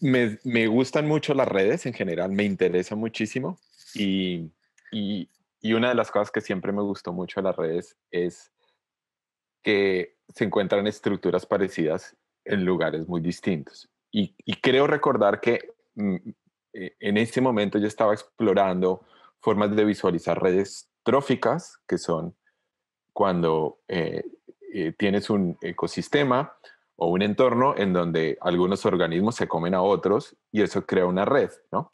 me, gustan mucho las redes en general, me interesa muchísimo y, una de las cosas que siempre me gustó mucho de las redes es que se encuentran estructuras parecidas en lugares muy distintos. Y, creo recordar que mm, eh, en ese momento yo estaba explorando formas de visualizar redes tróficas, que son cuando eh, eh, tienes un ecosistema o un entorno en donde algunos organismos se comen a otros y eso crea una red, ¿no?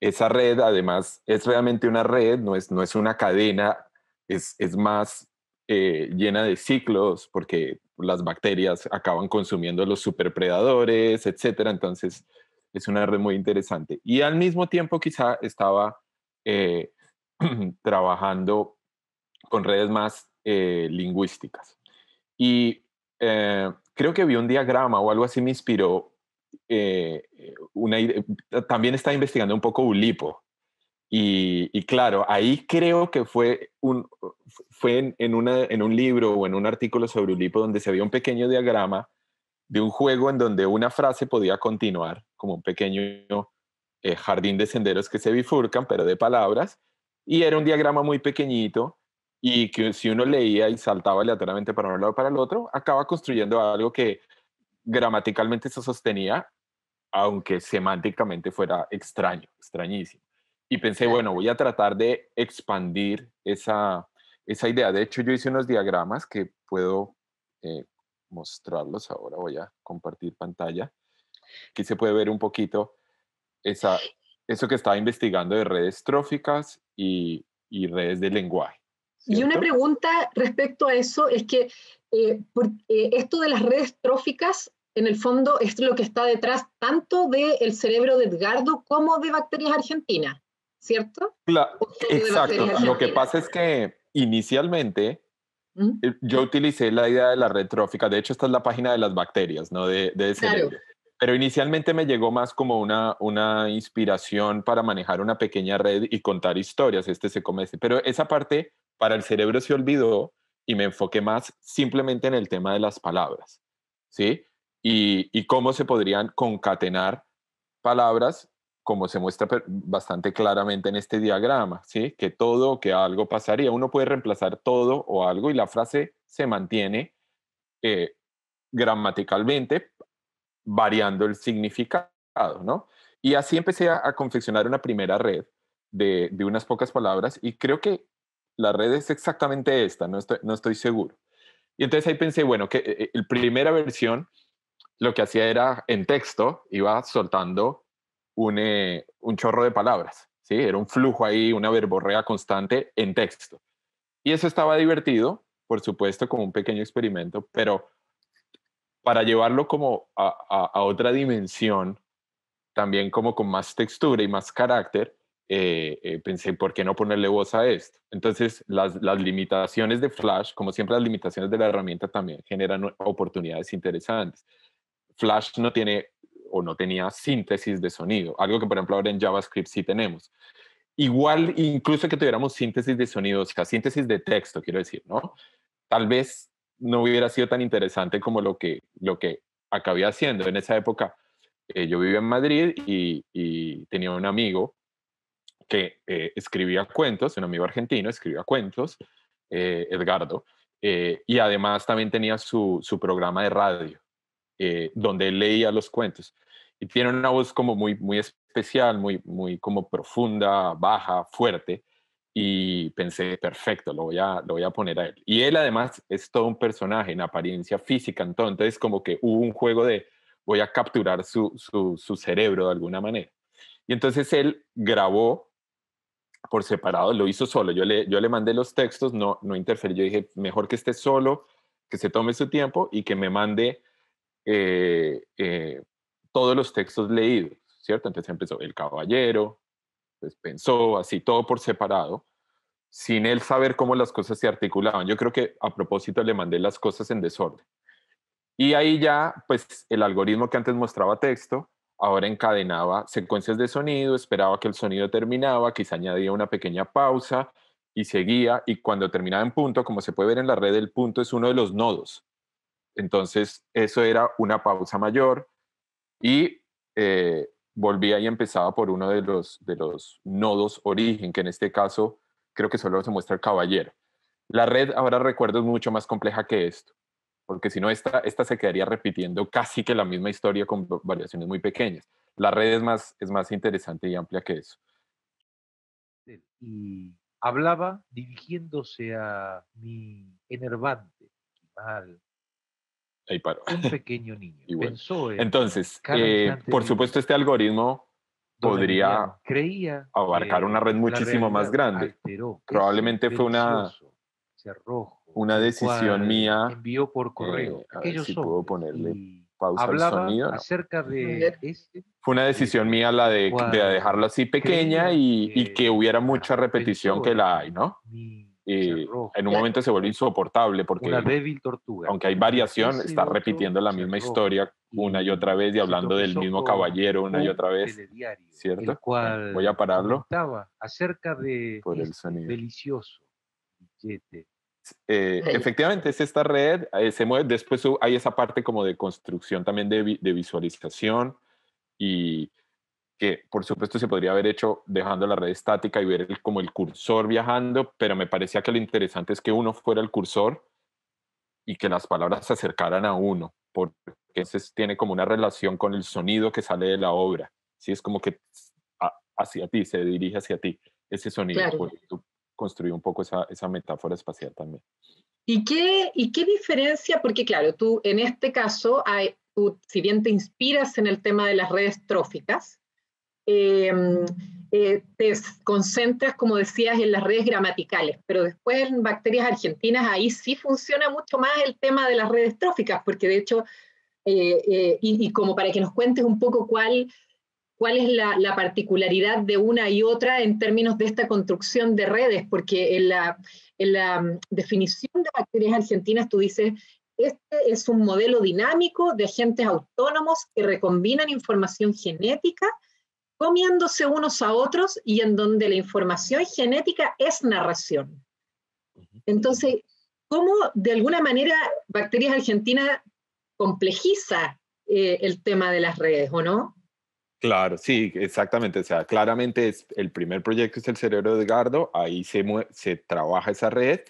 Esa red además es realmente una red, no es, no es una cadena, es, más eh, llena de ciclos porque las bacterias acaban consumiendo los superpredadores, etcétera. Entonces es una red muy interesante. Y al mismo tiempo quizá estaba eh, trabajando con redes más eh, lingüísticas. Y eh, creo que vi un diagrama o algo así me inspiró. Eh, eh, también estaba investigando un poco Ulipo. Y, claro, ahí creo que fue, fue en, un libro o en un artículo sobre Ulipo donde se había un pequeño diagrama de un juego en donde una frase podía continuar como un pequeño jardín de senderos que se bifurcan, pero de palabras. Y era un diagrama muy pequeñito y que si uno leía y saltaba aleatoriamente para un lado para el otro, acaba construyendo algo que gramaticalmente se sostenía, aunque semánticamente fuera extraño, extrañísimo. Y pensé, bueno, voy a tratar de expandir esa, idea. De hecho, yo hice unos diagramas que puedo eh, mostrarlos ahora. Voy a compartir pantalla. que se puede ver un poquito esa, eso que estaba investigando de redes tróficas y redes de lenguaje. Y una pregunta respecto a eso es que eh, eh, esto de las redes tróficas, en el fondo, es lo que está detrás tanto del cerebro de Edgardo como de bacterias argentinas, ¿cierto? exacto. Lo que pasa es que inicialmente ¿Mm? eh, yo utilicé la idea de la red trófica. De hecho, esta es la página de las bacterias, ¿no? De, Pero inicialmente me llegó más como una, una inspiración para manejar una pequeña red y contar historias. Este se come. Pero esa parte para el cerebro se olvidó y me enfoqué más simplemente en el tema de las palabras, ¿sí? Y, cómo se podrían concatenar palabras, como se muestra bastante claramente en este diagrama, ¿sí? Que todo que algo pasaría. Uno puede reemplazar todo o algo y la frase se mantiene eh, gramaticalmente variando el significado, ¿no? Y así empecé a, confeccionar una primera red de, unas pocas palabras y creo que la red es exactamente esta, no estoy, seguro. Y entonces ahí pensé, bueno, que eh, eh, la primera versión lo que hacía era en texto, iba soltando eh, un, chorro de palabras, ¿sí? Era un flujo ahí, una verborrea constante en texto. Y eso estaba divertido, por supuesto, como un pequeño experimento, pero para llevarlo como a otra dimensión, también como con más textura y más carácter, eh, eh, pensé, ¿por qué no ponerle voz a esto? Entonces, las, las, limitaciones de Flash, como siempre las limitaciones de la herramienta también generan oportunidades interesantes. Flash no tiene o no tenía síntesis de sonido, algo que por ejemplo ahora en JavaScript sí tenemos. Igual, incluso que tuviéramos síntesis de sonido, o síntesis de texto, quiero decir, ¿no? Tal vez no hubiera sido tan interesante como lo que, lo que acabé haciendo en esa época. Eh, yo vivía en Madrid y tenía un amigo que eh, escribía cuentos, un amigo argentino escribía cuentos, eh, Edgardo, eh, y además también tenía su, programa de radio, donde leía los cuentos. Y tiene una voz como muy, muy especial, muy, muy como profunda, baja, fuerte. Y pensé, perfecto, lo voy, a, lo voy a poner a él. Y él además es todo un personaje en apariencia física, entonces como que hubo un juego de voy a capturar su, su cerebro de alguna manera. Y entonces él grabó por separado, lo hizo solo. Yo le, yo le mandé los textos, no, no interferí. Yo dije, mejor que esté solo, que se tome su tiempo y que me mande eh, eh, todos los textos leídos, ¿cierto? Entonces empezó El Caballero, pues pensó así, todo por separado, sin él saber cómo las cosas se articulaban. Yo creo que a propósito le mandé las cosas en desorden. Y ahí ya, pues el algoritmo que antes mostraba texto, Ahora encadenaba secuencias de sonido, esperaba que el sonido terminaba, quizá añadía una pequeña pausa y seguía. Y cuando terminaba en punto, como se puede ver en la red, el punto es uno de los nodos. Entonces, eso era una pausa mayor y eh, volvía y empezaba por uno de los, de los nodos origen, que en este caso creo que solo se muestra el caballero. La red, ahora recuerdo, es mucho más compleja que esto porque si no, esta, esta se quedaría repitiendo casi que la misma historia con variaciones muy pequeñas. La red es más, es más interesante y amplia que eso. Y hablaba dirigiéndose a mi enervante, mal, Ahí un pequeño niño. Entonces, eh, por supuesto, este algoritmo podría creía abarcar una red muchísimo más grande. Probablemente fue una una decisión mía. Envió por correo. Eh, puedo ponerle pausa sonido. acerca de este Fue una decisión mía la de, de dejarlo así pequeña y, que hubiera mucha repetición que la hay, ¿no? y eh, en un momento se vuelve insoportable porque una débil tortuga. aunque hay variación, está repitiendo la misma historia una y otra vez y hablando del mismo caballero una y otra vez, ¿cierto? Voy a pararlo acerca de por el este sonido. delicioso eh, efectivamente, es esta red, eh, se mueve, después hay esa parte como de construcción también de, visualización y que por supuesto se podría haber hecho dejando la red estática y ver como el cursor viajando, pero me parecía que lo interesante es que uno fuera el cursor y que las palabras se acercaran a uno, porque entonces tiene como una relación con el sonido que sale de la obra, si es como que hacia ti, se dirige hacia ti ese sonido, construir un poco esa, metáfora espacial también. ¿Y qué, ¿Y qué diferencia? Porque claro, tú en este caso, hay, si bien te inspiras en el tema de las redes tróficas, em, eh, te concentras, como decías, en las redes gramaticales, pero después en bacterias argentinas ahí sí funciona mucho más el tema de las redes tróficas, porque de hecho, eh, eh, y, y como para que nos cuentes un poco cuál cuál es la, particularidad de una y otra en términos de esta construcción de redes, porque en la, mm, definición de bacterias argentinas tú dices, este es un modelo dinámico de agentes autónomos que recombinan información genética comiéndose unos a otros y en donde la información genética es narración. Entonces, ¿cómo de alguna manera Bacterias Argentinas complejiza eh, el tema de las redes, o no? Claro, sí, exactamente. O sea, claramente es el primer proyecto es el cerebro de Edgardo, ahí se, se trabaja esa red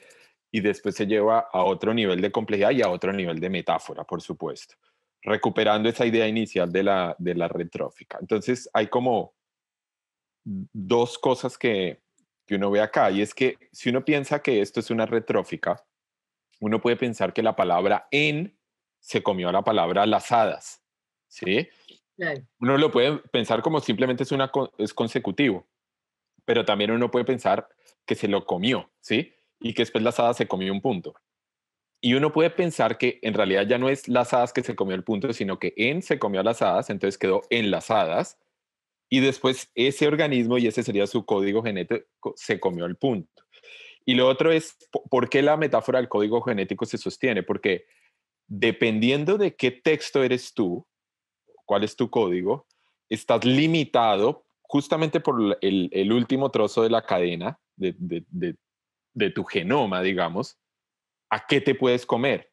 y después se lleva a otro nivel de complejidad y a otro nivel de metáfora, por supuesto, recuperando esa idea inicial de la, de red trófica. Entonces, hay como dos cosas que, que uno ve acá, y es que si uno piensa que esto es una red trófica, uno puede pensar que la palabra en se comió a la palabra las hadas, ¿sí? Uno lo puede pensar como simplemente es, una, es consecutivo, pero también uno puede pensar que se lo comió, ¿sí? Y que después las hadas se comió un punto. Y uno puede pensar que en realidad ya no es las hadas que se comió el punto, sino que en se comió las hadas, entonces quedó en enlazadas. Y después ese organismo, y ese sería su código genético, se comió el punto. Y lo otro es, ¿por qué la metáfora del código genético se sostiene? Porque dependiendo de qué texto eres tú, cuál es tu código, estás limitado justamente por el, último trozo de la cadena de, tu genoma, digamos, a qué te puedes comer.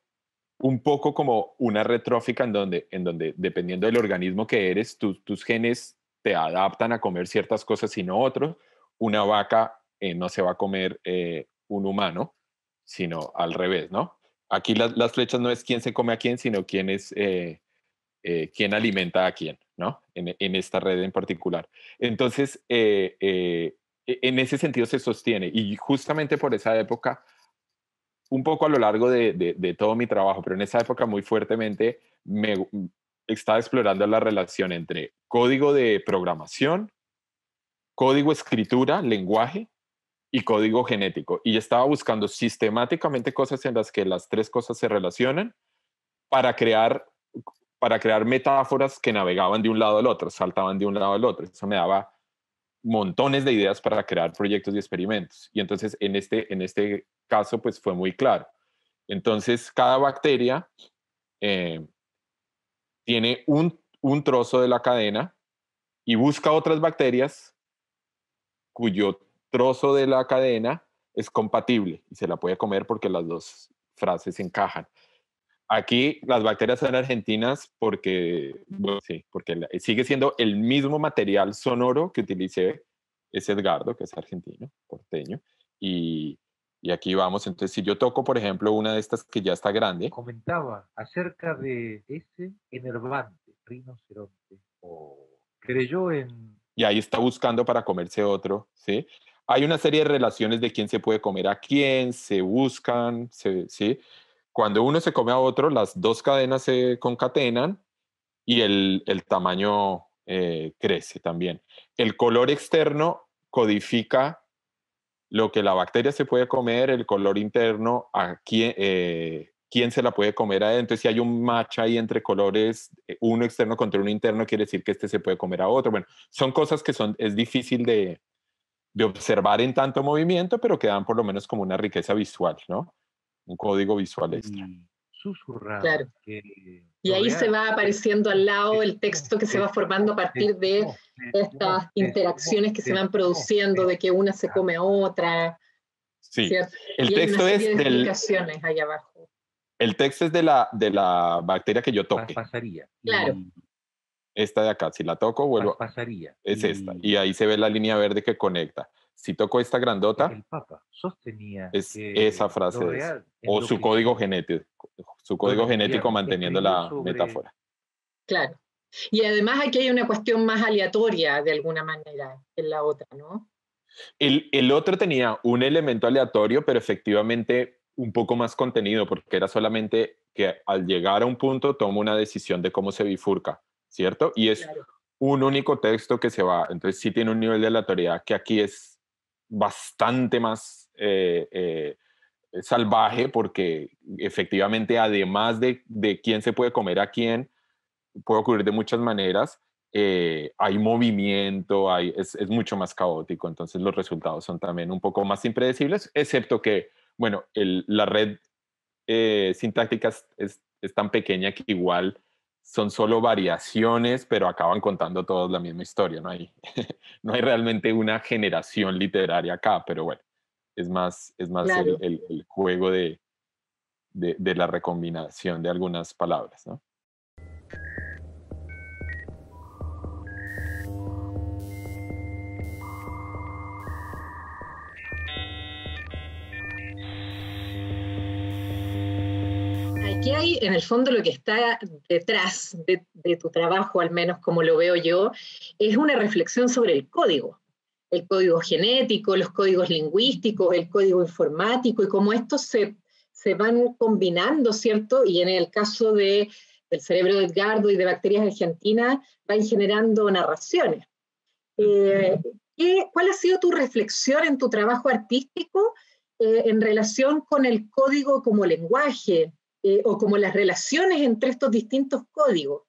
Un poco como una retrófica en donde, en donde dependiendo del organismo que eres, tus genes te adaptan a comer ciertas cosas y no otros. Una vaca eh, no se va a comer eh, un humano, sino al revés, ¿no? Aquí las, flechas no es quién se come a quién, sino quién es eh, eh, quién alimenta a quién, ¿no? En, esta red en particular. Entonces, eh, eh, e, en ese sentido se sostiene y justamente por esa época, un poco a lo largo de, de todo mi trabajo, pero en esa época muy fuertemente me mm, estaba explorando la relación entre código de programación, código escritura, lenguaje y código genético. Y estaba buscando sistemáticamente cosas en las que las tres cosas se relacionan para crear para crear metáforas que navegaban de un lado al otro, saltaban de un lado al otro. Eso me daba montones de ideas para crear proyectos y experimentos. Y entonces en este, en este caso pues fue muy claro. Entonces cada bacteria eh, tiene un, un trozo de la cadena y busca otras bacterias cuyo trozo de la cadena es compatible y se la puede comer porque las dos frases encajan. Aquí las bacterias son argentinas porque, sí, porque sigue siendo el mismo material sonoro que utilicé, ese Edgardo, que es argentino, porteño, y, y aquí vamos. Entonces, si yo toco, por ejemplo, una de estas que ya está grande. Comentaba acerca de ese enervante, rinoceronte, creyó en... Y ahí está buscando para comerse otro, ¿sí? Hay una serie de relaciones de quién se puede comer a quién, se buscan, ¿sí? cuando uno se come a otro, las dos cadenas se concatenan y el, tamaño eh, crece también. El color externo codifica lo que la bacteria se puede comer, el color interno, a eh, quién, se la puede comer adentro. Si hay un match ahí entre colores, eh, uno externo contra uno interno, quiere decir que este se puede comer a otro. Bueno, son cosas que son, es difícil de, de observar en tanto movimiento, pero que dan por lo menos como una riqueza visual, ¿no? un código visual extra. Susurrado. y ahí se va apareciendo al lado el texto que se va formando a partir de estas interacciones que se van produciendo, de que una se come a otra. Sí, el texto es de explicaciones del... Ahí abajo. El texto es de la, de la bacteria que yo toque. Pasaría. Claro. Esta de acá, si la toco, vuelvo. Pasaría. Es esta. Y ahí se ve la línea verde que conecta si tocó esta grandota. sostenía es esa frase o su código genético, su código genético manteniendo la metáfora. Claro. Y además aquí hay una cuestión más aleatoria de alguna manera que la otra, ¿no? El, el otro tenía un elemento aleatorio, pero efectivamente un poco más contenido, porque era solamente que al llegar a un punto toma una decisión de cómo se bifurca, ¿cierto? Y es un único texto que se va. Entonces sí tiene un nivel de aleatoriedad que aquí es bastante más eh, eh, eh, salvaje porque efectivamente además de, de, quién se puede comer a quién, puede ocurrir de muchas maneras, hay movimiento, hay, es, mucho más caótico, entonces los resultados son también un poco más impredecibles, excepto que, bueno, la red sintáctica es, tan pequeña que igual son solo variaciones, pero acaban contando todos la misma historia. No hay, no hay realmente una generación literaria acá, pero bueno, es más, es más el, juego de, de, de, la recombinación de algunas palabras, ¿no? Y hay, en el fondo, lo que está detrás de, tu trabajo, al menos como lo veo yo, es una reflexión sobre el código, el código genético, los códigos lingüísticos, el código informático y cómo estos se, van combinando, ¿cierto? Y en el caso de, del cerebro de Edgardo y de bacterias argentinas, van generando narraciones. Eh, ¿Cuál ha sido tu reflexión en tu trabajo artístico? Eh, en relación con el código como lenguaje, eh, o como las relaciones entre estos distintos códigos.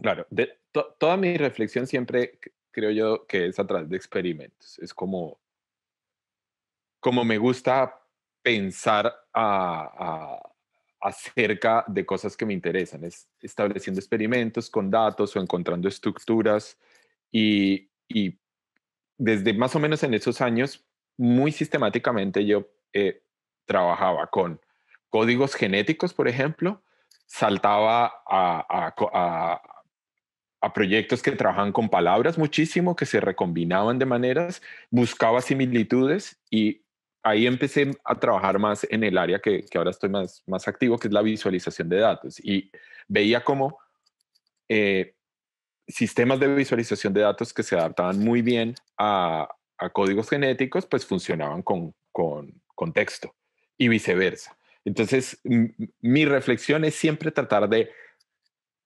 Claro, de, toda mi reflexión siempre creo yo que es a través de experimentos. Es como, como me gusta pensar acerca de cosas que me interesan, es estableciendo experimentos con datos o encontrando estructuras y, y desde más o menos en esos años, muy sistemáticamente yo eh, trabajaba con códigos genéticos, por ejemplo, saltaba a, proyectos que trabajaban con palabras muchísimo, que se recombinaban de maneras, buscaba similitudes y ahí empecé a trabajar más en el área que, ahora estoy más, más activo, que es la visualización de datos. Y veía cómo eh, sistemas de visualización de datos que se adaptaban muy bien a, códigos genéticos, pues funcionaban con, con, con texto y viceversa. Entonces, mi reflexión es siempre tratar de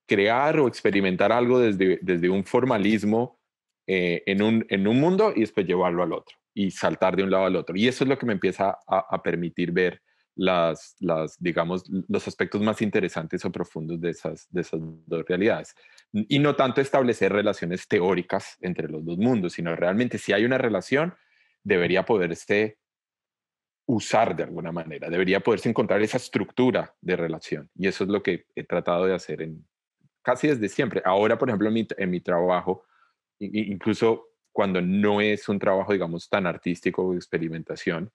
crear o experimentar algo desde, desde un formalismo eh, en, un, en un mundo y después llevarlo al otro y saltar de un lado al otro. Y eso es lo que me empieza a, permitir ver las, las, digamos, los aspectos más interesantes o profundos de esas, de esas dos realidades. Y no tanto establecer relaciones teóricas entre los dos mundos, sino realmente si hay una relación, debería poder poderse usar de alguna manera. Debería poderse encontrar esa estructura de relación. Y eso es lo que he tratado de hacer en, casi desde siempre. Ahora, por ejemplo, en mi, trabajo, incluso cuando no es un trabajo, digamos, tan artístico o experimentación,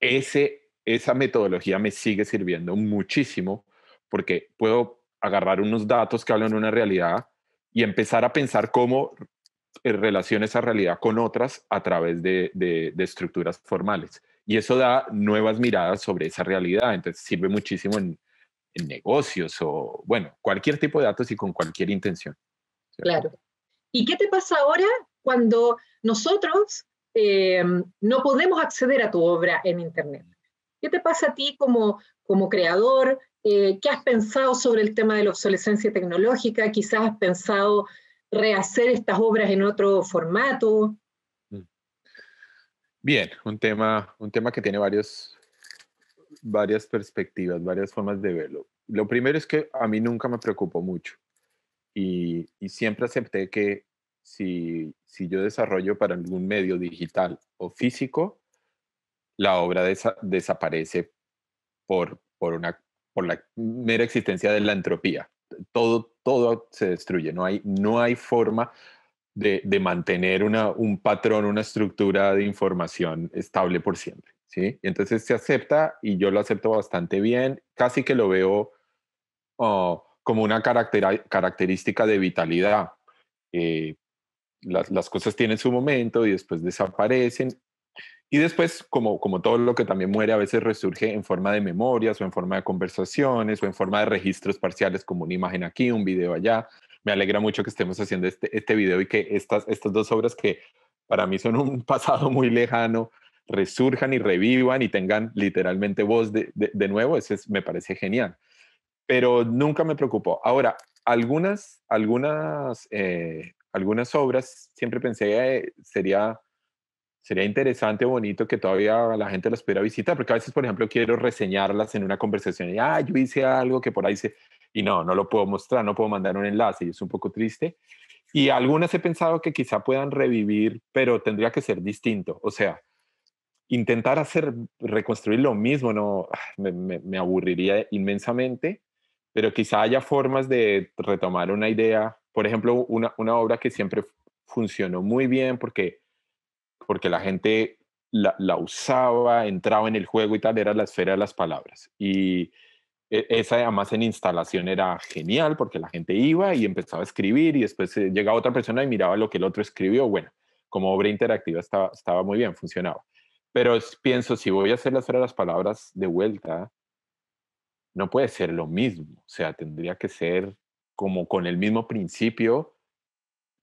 ese, esa metodología me sigue sirviendo muchísimo porque puedo agarrar unos datos que hablan de una realidad y empezar a pensar cómo eh, relaciona esa realidad con otras a través de, de estructuras formales. Y eso da nuevas miradas sobre esa realidad. Entonces sirve muchísimo en, negocios o, bueno, cualquier tipo de datos y con cualquier intención. Claro. ¿Y qué te pasa ahora cuando nosotros em, no podemos acceder a tu obra en Internet? ¿Qué te pasa a ti como, como creador? Eh, ¿Qué has pensado sobre el tema de la obsolescencia tecnológica? Quizás has pensado rehacer estas obras en otro formato. Bien, un tema, un tema que tiene varios, varias perspectivas, varias formas de verlo. Lo primero es que a mí nunca me preocupó mucho y, siempre acepté que si, si, yo desarrollo para algún medio digital o físico, la obra desaparece por, por, una, por la mera existencia de la entropía. Todo, todo se destruye, no hay, no hay forma de, mantener un patrón, una estructura de información estable por siempre. ¿sí? Entonces se acepta y yo lo acepto bastante bien, casi que lo veo ah, como una característica de vitalidad. Eh, las, cosas tienen su momento y después desaparecen. Y después, como, como todo lo que también muere, a veces resurge en forma de memorias o en forma de conversaciones o en forma de registros parciales como una imagen aquí, un video allá me alegra mucho que estemos haciendo este, este, video y que estas, estas dos obras que para mí son un pasado muy lejano, resurjan y revivan y tengan literalmente voz de, nuevo, eso me parece genial. Pero nunca me preocupó. Ahora, algunas, algunas, eh, algunas obras siempre pensé eh, sería sería interesante o bonito que todavía la gente las pudiera visitar, porque a veces, por ejemplo, quiero reseñarlas en una conversación y, ah, yo hice algo que por ahí se y no, no lo puedo mostrar, no puedo mandar un enlace y es un poco triste. Y algunas he pensado que quizá puedan revivir, pero tendría que ser distinto. O sea, intentar hacer, reconstruir lo mismo, no, ah, me, aburriría inmensamente, pero quizá haya formas de retomar una idea. Por ejemplo, una, obra que siempre funcionó muy bien porque, porque la gente la, la, usaba, entraba en el juego y tal, era la esfera de las palabras. Y e-, esa además en instalación era genial porque la gente iba y empezaba a escribir y después eh, llegaba otra persona y miraba lo que el otro escribió. Bueno, como obra interactiva estaba, estaba muy bien, funcionaba. Pero pienso, si voy a hacer las las palabras de vuelta, no puede ser lo mismo. O sea, tendría que ser como con el mismo principio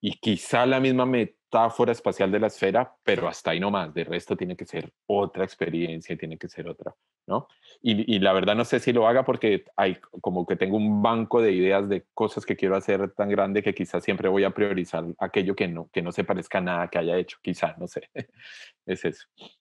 y quizá la misma meta fuera espacial de la esfera, pero hasta ahí no más. De resto tiene que ser otra experiencia, tiene que ser otra, ¿no? Y, la verdad no sé si lo haga porque hay como que tengo un banco de ideas de cosas que quiero hacer tan grande que quizás siempre voy a priorizar aquello que no, que no se parezca a nada que haya hecho, quizás, no sé. es eso.